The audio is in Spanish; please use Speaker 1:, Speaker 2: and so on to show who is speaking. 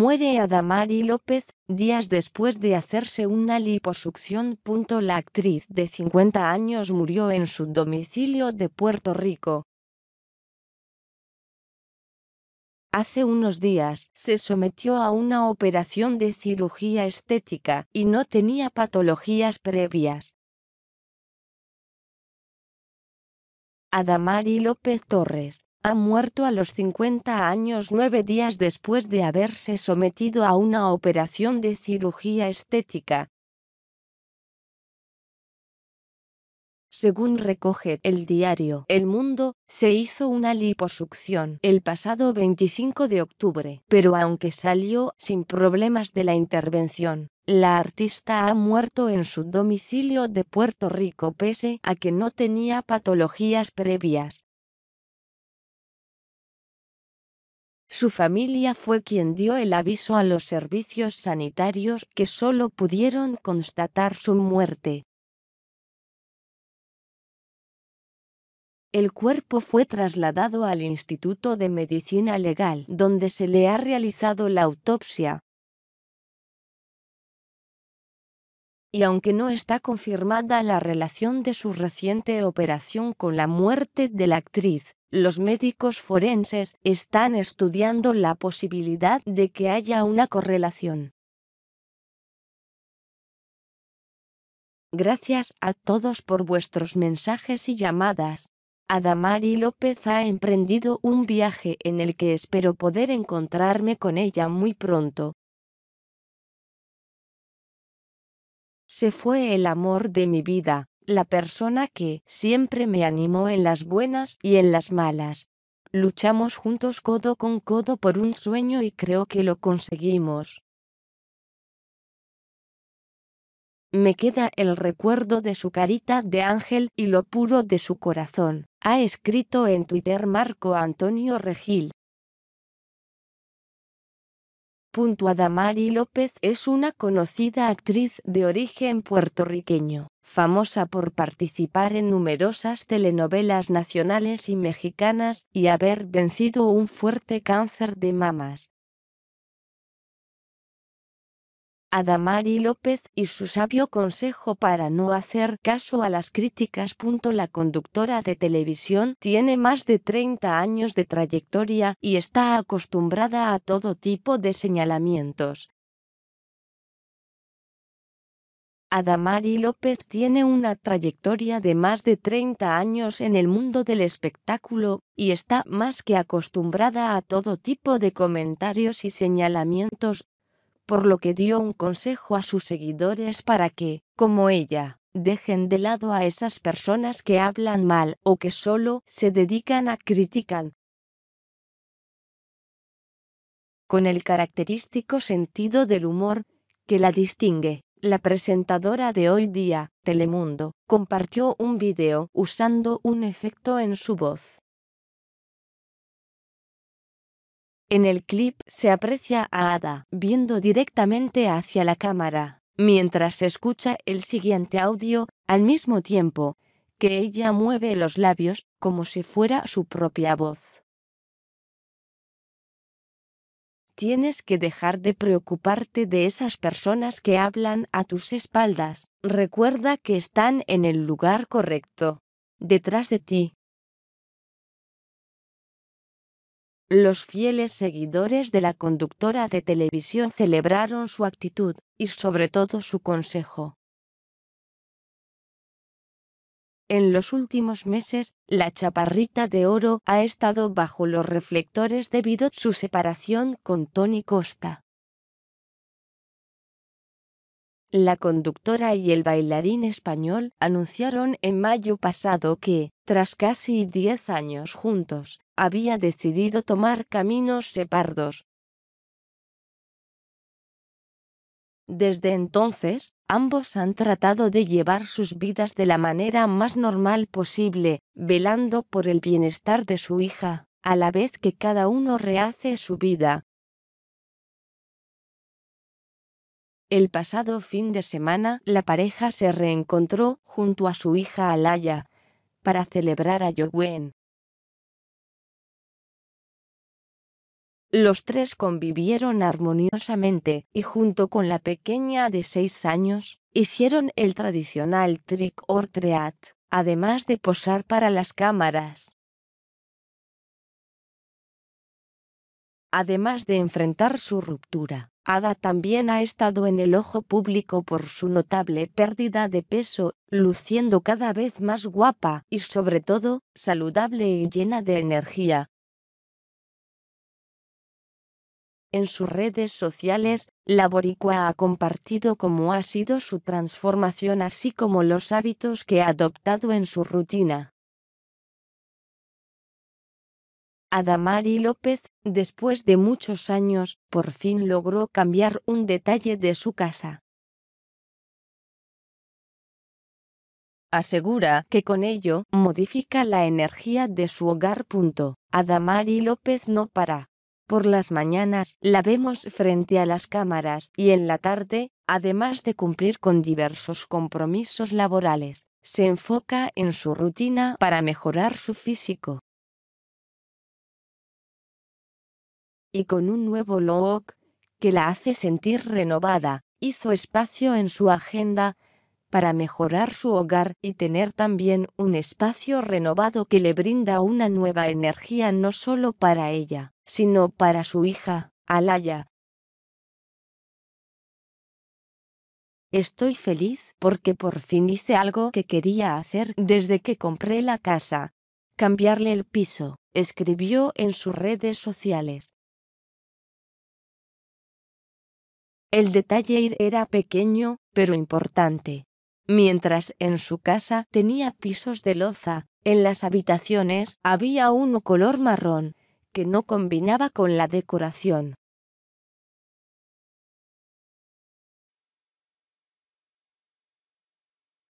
Speaker 1: Muere Adamari López, días después de hacerse una liposucción. La actriz de 50 años murió en su domicilio de Puerto Rico. Hace unos días se sometió a una operación de cirugía estética y no tenía patologías previas. Adamari López Torres ha muerto a los 50 años nueve días después de haberse sometido a una operación de cirugía estética. Según recoge el diario El Mundo, se hizo una liposucción el pasado 25 de octubre, pero aunque salió sin problemas de la intervención, la artista ha muerto en su domicilio de Puerto Rico pese a que no tenía patologías previas. Su familia fue quien dio el aviso a los servicios sanitarios que solo pudieron constatar su muerte. El cuerpo fue trasladado al Instituto de Medicina Legal, donde se le ha realizado la autopsia, y aunque no está confirmada la relación de su reciente operación con la muerte de la actriz, los médicos forenses están estudiando la posibilidad de que haya una correlación. Gracias a todos por vuestros mensajes y llamadas. Adamari López ha emprendido un viaje en el que espero poder encontrarme con ella muy pronto, Se fue el amor de mi vida, la persona que siempre me animó en las buenas y en las malas. Luchamos juntos codo con codo por un sueño y creo que lo conseguimos. Me queda el recuerdo de su carita de ángel y lo puro de su corazón, ha escrito en Twitter Marco Antonio Regil. Adamari López es una conocida actriz de origen puertorriqueño, famosa por participar en numerosas telenovelas nacionales y mexicanas y haber vencido un fuerte cáncer de mamas. Adamari López y su sabio consejo para no hacer caso a las críticas. La conductora de televisión tiene más de 30 años de trayectoria y está acostumbrada a todo tipo de señalamientos. Adamari López tiene una trayectoria de más de 30 años en el mundo del espectáculo, y está más que acostumbrada a todo tipo de comentarios y señalamientos, por lo que dio un consejo a sus seguidores para que, como ella, dejen de lado a esas personas que hablan mal o que solo se dedican a criticar. Con el característico sentido del humor que la distingue, la presentadora de hoy día, Telemundo, compartió un video usando un efecto en su voz En el clip se aprecia a Ada viendo directamente hacia la cámara, mientras escucha el siguiente audio, al mismo tiempo que ella mueve los labios como si fuera su propia voz. Tienes que dejar de preocuparte de esas personas que hablan a tus espaldas. Recuerda que están en el lugar correcto, detrás de ti. Los fieles seguidores de la conductora de televisión celebraron su actitud, y sobre todo su consejo. En los últimos meses, la chaparrita de oro ha estado bajo los reflectores debido a su separación con Tony Costa. La conductora y el bailarín español anunciaron en mayo pasado que, tras casi 10 años juntos, había decidido tomar caminos separados. Desde entonces, ambos han tratado de llevar sus vidas de la manera más normal posible, velando por el bienestar de su hija, a la vez que cada uno rehace su vida. El pasado fin de semana, la pareja se reencontró junto a su hija Alaya para celebrar a Yowen. Los tres convivieron armoniosamente y junto con la pequeña de seis años, hicieron el tradicional trick or treat, además de posar para las cámaras. Además de enfrentar su ruptura, Ada también ha estado en el ojo público por su notable pérdida de peso, luciendo cada vez más guapa y sobre todo, saludable y llena de energía, En sus redes sociales, la boricua ha compartido cómo ha sido su transformación así como los hábitos que ha adoptado en su rutina. Adamari López, después de muchos años, por fin logró cambiar un detalle de su casa. asegura que con ello modifica la energía de su hogar. Adamari López no para, por las mañanas la vemos frente a las cámaras y en la tarde, además de cumplir con diversos compromisos laborales, se enfoca en su rutina para mejorar su físico. Y con un nuevo look que la hace sentir renovada, hizo espacio en su agenda para mejorar su hogar y tener también un espacio renovado que le brinda una nueva energía no solo para ella, sino para su hija, Alaya. Estoy feliz porque por fin hice algo que quería hacer desde que compré la casa. Cambiarle el piso, escribió en sus redes sociales. El detalle era pequeño, pero importante. Mientras en su casa tenía pisos de loza, en las habitaciones había uno color marrón, que no combinaba con la decoración.